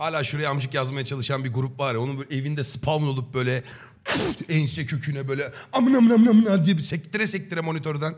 Hala şuraya amcık yazmaya çalışan bir grup var ya. Onun böyle evinde spawn olup böyle ense köküne böyle amına amına amına amına diye bir sektire sektire monitörden.